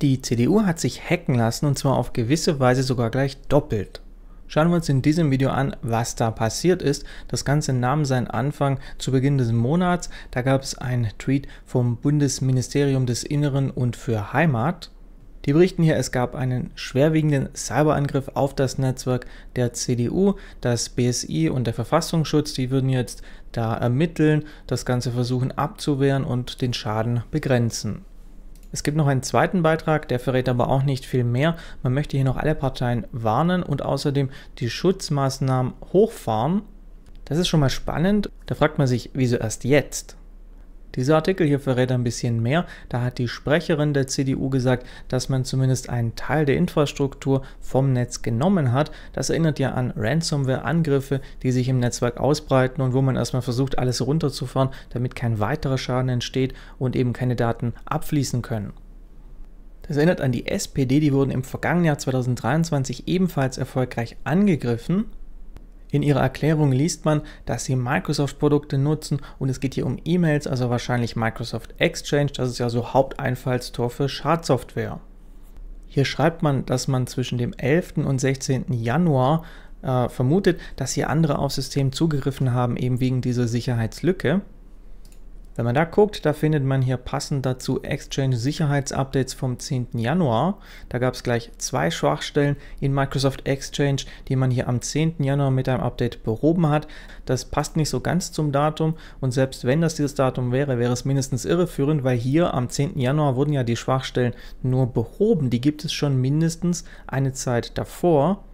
Die CDU hat sich hacken lassen und zwar auf gewisse Weise sogar gleich doppelt. Schauen wir uns in diesem Video an, was da passiert ist. Das Ganze nahm seinen Anfang zu Beginn des Monats. Da gab es einen Tweet vom Bundesministerium des Inneren und für Heimat. Die berichten hier, es gab einen schwerwiegenden Cyberangriff auf das Netzwerk der CDU. Das BSI und der Verfassungsschutz, die würden jetzt da ermitteln, das Ganze versuchen abzuwehren und den Schaden begrenzen. Es gibt noch einen zweiten Beitrag, der verrät aber auch nicht viel mehr. Man möchte hier noch alle Parteien warnen und außerdem die Schutzmaßnahmen hochfahren. Das ist schon mal spannend. Da fragt man sich, wieso erst jetzt? Dieser Artikel hier verrät ein bisschen mehr. Da hat die Sprecherin der CDU gesagt, dass man zumindest einen Teil der Infrastruktur vom Netz genommen hat. Das erinnert ja an Ransomware-Angriffe, die sich im Netzwerk ausbreiten und wo man erstmal versucht, alles runterzufahren, damit kein weiterer Schaden entsteht und eben keine Daten abfließen können. Das erinnert an die SPD, die wurden im vergangenen Jahr 2023 ebenfalls erfolgreich angegriffen in ihrer Erklärung liest man, dass sie Microsoft-Produkte nutzen und es geht hier um E-Mails, also wahrscheinlich Microsoft Exchange, das ist ja so Haupteinfallstor für Schadsoftware. Hier schreibt man, dass man zwischen dem 11. und 16. Januar äh, vermutet, dass hier andere aufs System zugegriffen haben, eben wegen dieser Sicherheitslücke. Wenn man da guckt, da findet man hier passend dazu Exchange Sicherheitsupdates vom 10. Januar. Da gab es gleich zwei Schwachstellen in Microsoft Exchange, die man hier am 10. Januar mit einem Update behoben hat. Das passt nicht so ganz zum Datum und selbst wenn das dieses Datum wäre, wäre es mindestens irreführend, weil hier am 10. Januar wurden ja die Schwachstellen nur behoben. Die gibt es schon mindestens eine Zeit davor.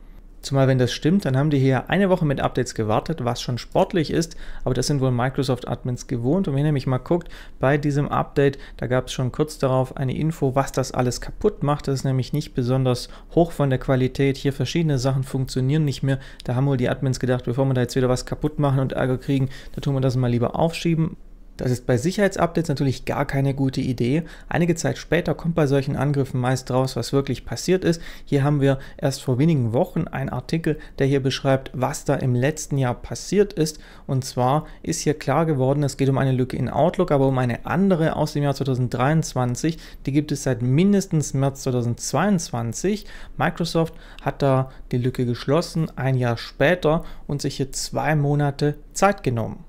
Zumal wenn das stimmt, dann haben die hier eine Woche mit Updates gewartet, was schon sportlich ist, aber das sind wohl Microsoft-Admins gewohnt. Und wenn ihr nämlich mal guckt, bei diesem Update, da gab es schon kurz darauf eine Info, was das alles kaputt macht. Das ist nämlich nicht besonders hoch von der Qualität. Hier verschiedene Sachen funktionieren nicht mehr. Da haben wohl die Admins gedacht, bevor wir da jetzt wieder was kaputt machen und Ärger kriegen, da tun wir das mal lieber aufschieben. Das ist bei Sicherheitsupdates natürlich gar keine gute Idee. Einige Zeit später kommt bei solchen Angriffen meist raus, was wirklich passiert ist. Hier haben wir erst vor wenigen Wochen einen Artikel, der hier beschreibt, was da im letzten Jahr passiert ist. Und zwar ist hier klar geworden, es geht um eine Lücke in Outlook, aber um eine andere aus dem Jahr 2023. Die gibt es seit mindestens März 2022. Microsoft hat da die Lücke geschlossen, ein Jahr später und sich hier zwei Monate Zeit genommen.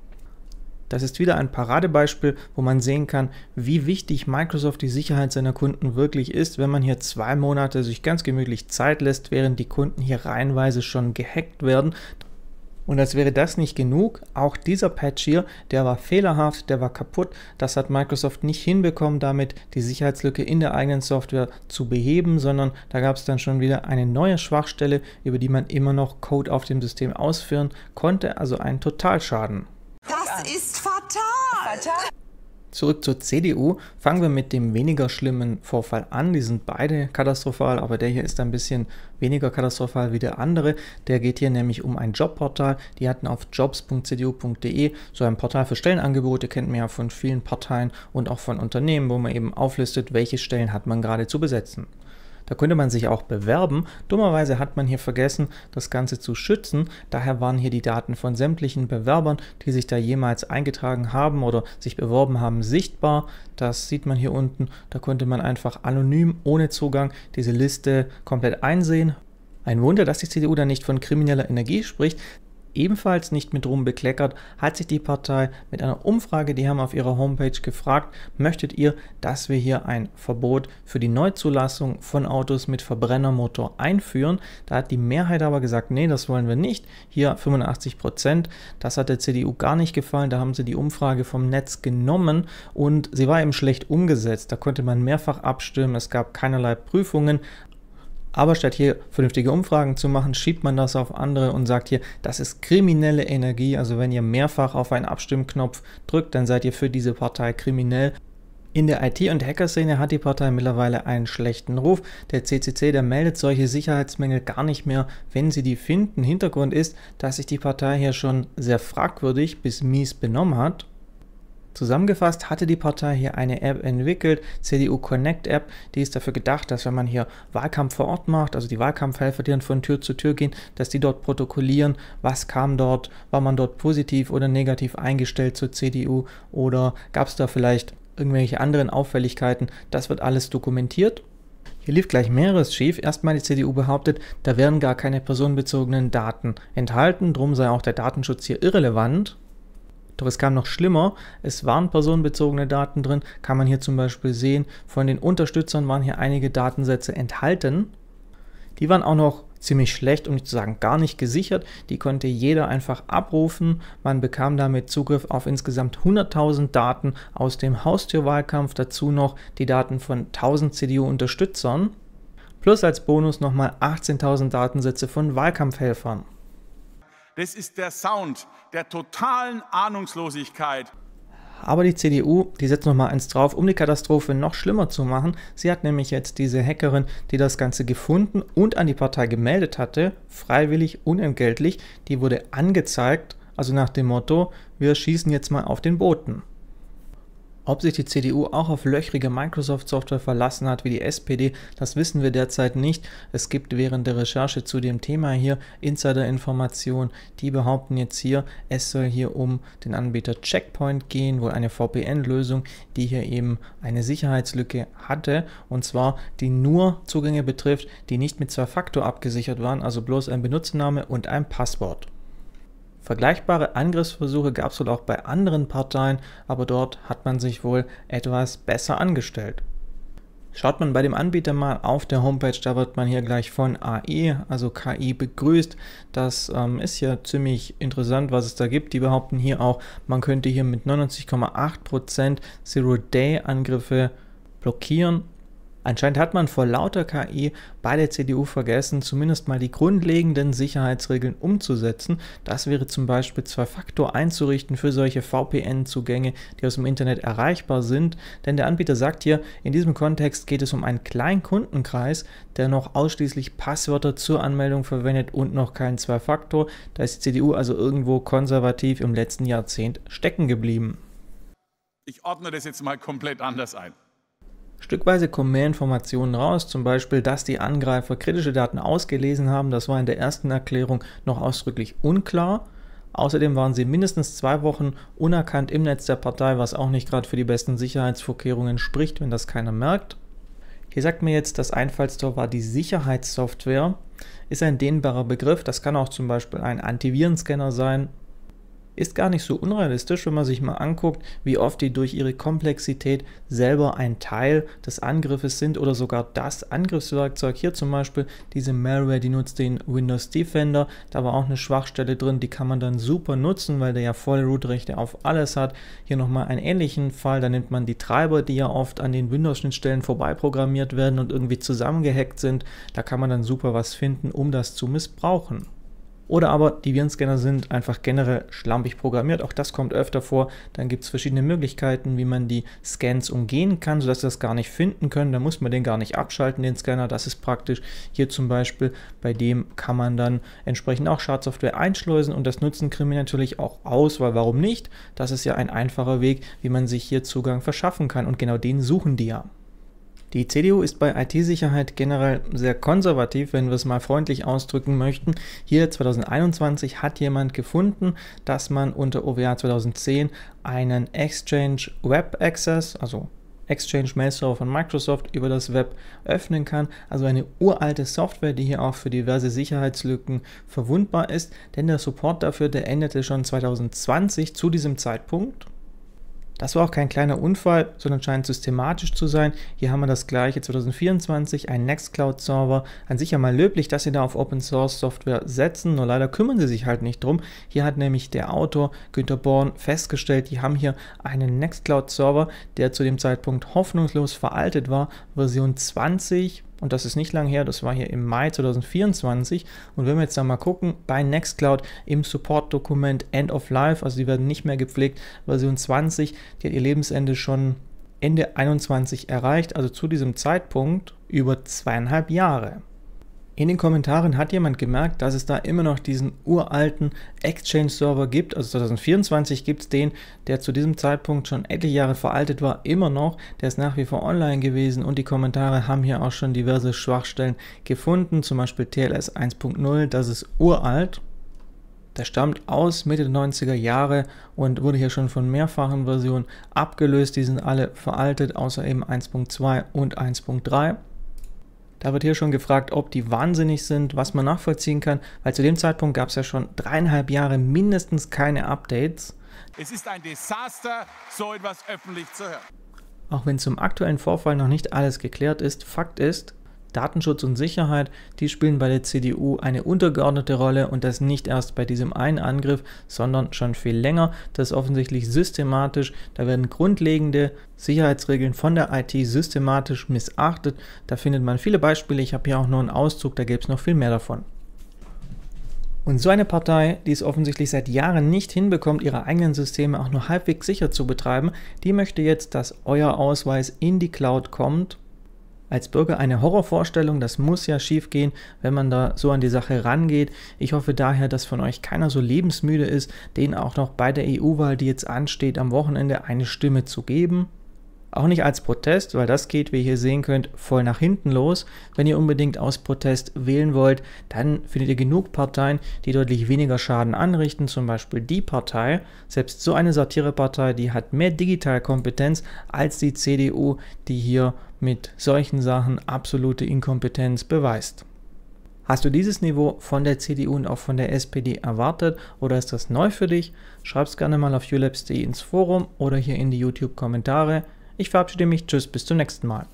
Das ist wieder ein Paradebeispiel, wo man sehen kann, wie wichtig Microsoft die Sicherheit seiner Kunden wirklich ist, wenn man hier zwei Monate sich ganz gemütlich Zeit lässt, während die Kunden hier reihenweise schon gehackt werden. Und als wäre das nicht genug, auch dieser Patch hier, der war fehlerhaft, der war kaputt, das hat Microsoft nicht hinbekommen, damit die Sicherheitslücke in der eigenen Software zu beheben, sondern da gab es dann schon wieder eine neue Schwachstelle, über die man immer noch Code auf dem System ausführen konnte, also ein Totalschaden. Das ist fatal. fatal. Zurück zur CDU. Fangen wir mit dem weniger schlimmen Vorfall an. Die sind beide katastrophal, aber der hier ist ein bisschen weniger katastrophal wie der andere. Der geht hier nämlich um ein Jobportal. Die hatten auf jobs.cdu.de so ein Portal für Stellenangebote, kennt man ja von vielen Parteien und auch von Unternehmen, wo man eben auflistet, welche Stellen hat man gerade zu besetzen. Da könnte man sich auch bewerben. Dummerweise hat man hier vergessen, das Ganze zu schützen. Daher waren hier die Daten von sämtlichen Bewerbern, die sich da jemals eingetragen haben oder sich beworben haben, sichtbar. Das sieht man hier unten. Da konnte man einfach anonym, ohne Zugang, diese Liste komplett einsehen. Ein Wunder, dass die CDU da nicht von krimineller Energie spricht, ebenfalls nicht mit Ruhm bekleckert, hat sich die Partei mit einer Umfrage, die haben auf ihrer Homepage gefragt, möchtet ihr, dass wir hier ein Verbot für die Neuzulassung von Autos mit Verbrennermotor einführen? Da hat die Mehrheit aber gesagt, nee, das wollen wir nicht. Hier 85 Prozent. Das hat der CDU gar nicht gefallen. Da haben sie die Umfrage vom Netz genommen und sie war eben schlecht umgesetzt. Da konnte man mehrfach abstimmen. Es gab keinerlei Prüfungen. Aber statt hier vernünftige Umfragen zu machen, schiebt man das auf andere und sagt hier, das ist kriminelle Energie. Also wenn ihr mehrfach auf einen Abstimmknopf drückt, dann seid ihr für diese Partei kriminell. In der IT- und Hacker-Szene hat die Partei mittlerweile einen schlechten Ruf. Der CCC, der meldet solche Sicherheitsmängel gar nicht mehr, wenn sie die finden. Hintergrund ist, dass sich die Partei hier schon sehr fragwürdig bis mies benommen hat Zusammengefasst hatte die Partei hier eine App entwickelt, CDU Connect App, die ist dafür gedacht, dass wenn man hier Wahlkampf vor Ort macht, also die Wahlkampfhelfer, die dann von Tür zu Tür gehen, dass die dort protokollieren, was kam dort, war man dort positiv oder negativ eingestellt zur CDU oder gab es da vielleicht irgendwelche anderen Auffälligkeiten, das wird alles dokumentiert hier lief gleich mehreres schief. Erstmal die CDU behauptet, da wären gar keine personenbezogenen Daten enthalten, drum sei auch der Datenschutz hier irrelevant. Doch es kam noch schlimmer, es waren personenbezogene Daten drin, kann man hier zum Beispiel sehen. Von den Unterstützern waren hier einige Datensätze enthalten. Die waren auch noch ziemlich schlecht, um nicht zu sagen gar nicht gesichert. Die konnte jeder einfach abrufen. Man bekam damit Zugriff auf insgesamt 100.000 Daten aus dem Haustürwahlkampf, dazu noch die Daten von 1000 CDU-Unterstützern, plus als Bonus nochmal 18.000 Datensätze von Wahlkampfhelfern. Das ist der Sound der totalen Ahnungslosigkeit. Aber die CDU, die setzt nochmal eins drauf, um die Katastrophe noch schlimmer zu machen. Sie hat nämlich jetzt diese Hackerin, die das Ganze gefunden und an die Partei gemeldet hatte, freiwillig, unentgeltlich, die wurde angezeigt, also nach dem Motto, wir schießen jetzt mal auf den Boten. Ob sich die CDU auch auf löchrige Microsoft-Software verlassen hat wie die SPD, das wissen wir derzeit nicht. Es gibt während der Recherche zu dem Thema hier Insider-Informationen, die behaupten jetzt hier, es soll hier um den Anbieter Checkpoint gehen, wohl eine VPN-Lösung, die hier eben eine Sicherheitslücke hatte und zwar die nur Zugänge betrifft, die nicht mit Zwei-Faktor abgesichert waren, also bloß ein Benutzername und ein Passwort. Vergleichbare Angriffsversuche gab es wohl auch bei anderen Parteien, aber dort hat man sich wohl etwas besser angestellt. Schaut man bei dem Anbieter mal auf der Homepage, da wird man hier gleich von AI, also KI, begrüßt. Das ähm, ist ja ziemlich interessant, was es da gibt. Die behaupten hier auch, man könnte hier mit 99,8% Zero-Day-Angriffe blockieren Anscheinend hat man vor lauter KI bei der CDU vergessen, zumindest mal die grundlegenden Sicherheitsregeln umzusetzen. Das wäre zum Beispiel Zwei-Faktor einzurichten für solche VPN-Zugänge, die aus dem Internet erreichbar sind. Denn der Anbieter sagt hier, in diesem Kontext geht es um einen kleinen Kundenkreis, der noch ausschließlich Passwörter zur Anmeldung verwendet und noch keinen Zwei-Faktor. Da ist die CDU also irgendwo konservativ im letzten Jahrzehnt stecken geblieben. Ich ordne das jetzt mal komplett anders ein. Stückweise kommen mehr Informationen raus, zum Beispiel, dass die Angreifer kritische Daten ausgelesen haben. Das war in der ersten Erklärung noch ausdrücklich unklar. Außerdem waren sie mindestens zwei Wochen unerkannt im Netz der Partei, was auch nicht gerade für die besten Sicherheitsvorkehrungen spricht, wenn das keiner merkt. Hier sagt mir jetzt, das Einfallstor war die Sicherheitssoftware. Ist ein dehnbarer Begriff, das kann auch zum Beispiel ein Antivirenscanner sein ist gar nicht so unrealistisch, wenn man sich mal anguckt, wie oft die durch ihre Komplexität selber ein Teil des Angriffes sind oder sogar das Angriffswerkzeug. Hier zum Beispiel diese Malware, die nutzt den Windows Defender. Da war auch eine Schwachstelle drin, die kann man dann super nutzen, weil der ja volle Root-Rechte auf alles hat. Hier nochmal einen ähnlichen Fall, da nimmt man die Treiber, die ja oft an den Windows-Schnittstellen vorbeiprogrammiert werden und irgendwie zusammengehackt sind. Da kann man dann super was finden, um das zu missbrauchen. Oder aber die Virenscanner sind einfach generell schlampig programmiert. Auch das kommt öfter vor. Dann gibt es verschiedene Möglichkeiten, wie man die Scans umgehen kann, sodass sie das gar nicht finden können. Da muss man den gar nicht abschalten, den Scanner. Das ist praktisch. Hier zum Beispiel, bei dem kann man dann entsprechend auch Schadsoftware einschleusen und das nutzen Krimi natürlich auch aus, weil warum nicht? Das ist ja ein einfacher Weg, wie man sich hier Zugang verschaffen kann. Und genau den suchen die ja. Die CDU ist bei IT-Sicherheit generell sehr konservativ, wenn wir es mal freundlich ausdrücken möchten. Hier 2021 hat jemand gefunden, dass man unter OWA 2010 einen Exchange Web Access, also Exchange Mail Server von Microsoft über das Web öffnen kann. Also eine uralte Software, die hier auch für diverse Sicherheitslücken verwundbar ist, denn der Support dafür, der endete schon 2020 zu diesem Zeitpunkt. Das war auch kein kleiner Unfall, sondern scheint systematisch zu sein. Hier haben wir das gleiche 2024, ein Nextcloud Server. An sich ja mal löblich, dass sie da auf Open Source Software setzen, nur leider kümmern sie sich halt nicht drum. Hier hat nämlich der Autor Günter Born festgestellt, die haben hier einen Nextcloud Server, der zu dem Zeitpunkt hoffnungslos veraltet war. Version 20 und das ist nicht lang her, das war hier im Mai 2024. Und wenn wir jetzt da mal gucken, bei Nextcloud im Support-Dokument End of Life, also die werden nicht mehr gepflegt, Version 20, die hat ihr Lebensende schon Ende 21 erreicht, also zu diesem Zeitpunkt über zweieinhalb Jahre. In den Kommentaren hat jemand gemerkt, dass es da immer noch diesen uralten Exchange-Server gibt. Also 2024 gibt es den, der zu diesem Zeitpunkt schon etliche Jahre veraltet war, immer noch. Der ist nach wie vor online gewesen und die Kommentare haben hier auch schon diverse Schwachstellen gefunden. Zum Beispiel TLS 1.0, das ist uralt. Der stammt aus Mitte der 90er Jahre und wurde hier schon von mehrfachen Versionen abgelöst. Die sind alle veraltet, außer eben 1.2 und 1.3. Da wird hier schon gefragt, ob die wahnsinnig sind, was man nachvollziehen kann, weil zu dem Zeitpunkt gab es ja schon dreieinhalb Jahre mindestens keine Updates. Es ist ein Desaster, so etwas öffentlich zu hören. Auch wenn zum aktuellen Vorfall noch nicht alles geklärt ist, Fakt ist, Datenschutz und Sicherheit, die spielen bei der CDU eine untergeordnete Rolle und das nicht erst bei diesem einen Angriff, sondern schon viel länger. Das ist offensichtlich systematisch. Da werden grundlegende Sicherheitsregeln von der IT systematisch missachtet. Da findet man viele Beispiele. Ich habe hier auch nur einen Auszug, da gäbe es noch viel mehr davon. Und so eine Partei, die es offensichtlich seit Jahren nicht hinbekommt, ihre eigenen Systeme auch nur halbwegs sicher zu betreiben, die möchte jetzt, dass euer Ausweis in die Cloud kommt als Bürger eine Horrorvorstellung, das muss ja schief gehen, wenn man da so an die Sache rangeht. Ich hoffe daher, dass von euch keiner so lebensmüde ist, denen auch noch bei der EU-Wahl, die jetzt ansteht, am Wochenende eine Stimme zu geben. Auch nicht als Protest, weil das geht, wie ihr hier sehen könnt, voll nach hinten los. Wenn ihr unbedingt aus Protest wählen wollt, dann findet ihr genug Parteien, die deutlich weniger Schaden anrichten, zum Beispiel die Partei. Selbst so eine Satirepartei, die hat mehr Digitalkompetenz als die CDU, die hier mit solchen Sachen absolute Inkompetenz beweist. Hast du dieses Niveau von der CDU und auch von der SPD erwartet oder ist das neu für dich? Schreib's gerne mal auf ulabs.de ins Forum oder hier in die YouTube-Kommentare. Ich verabschiede mich. Tschüss, bis zum nächsten Mal.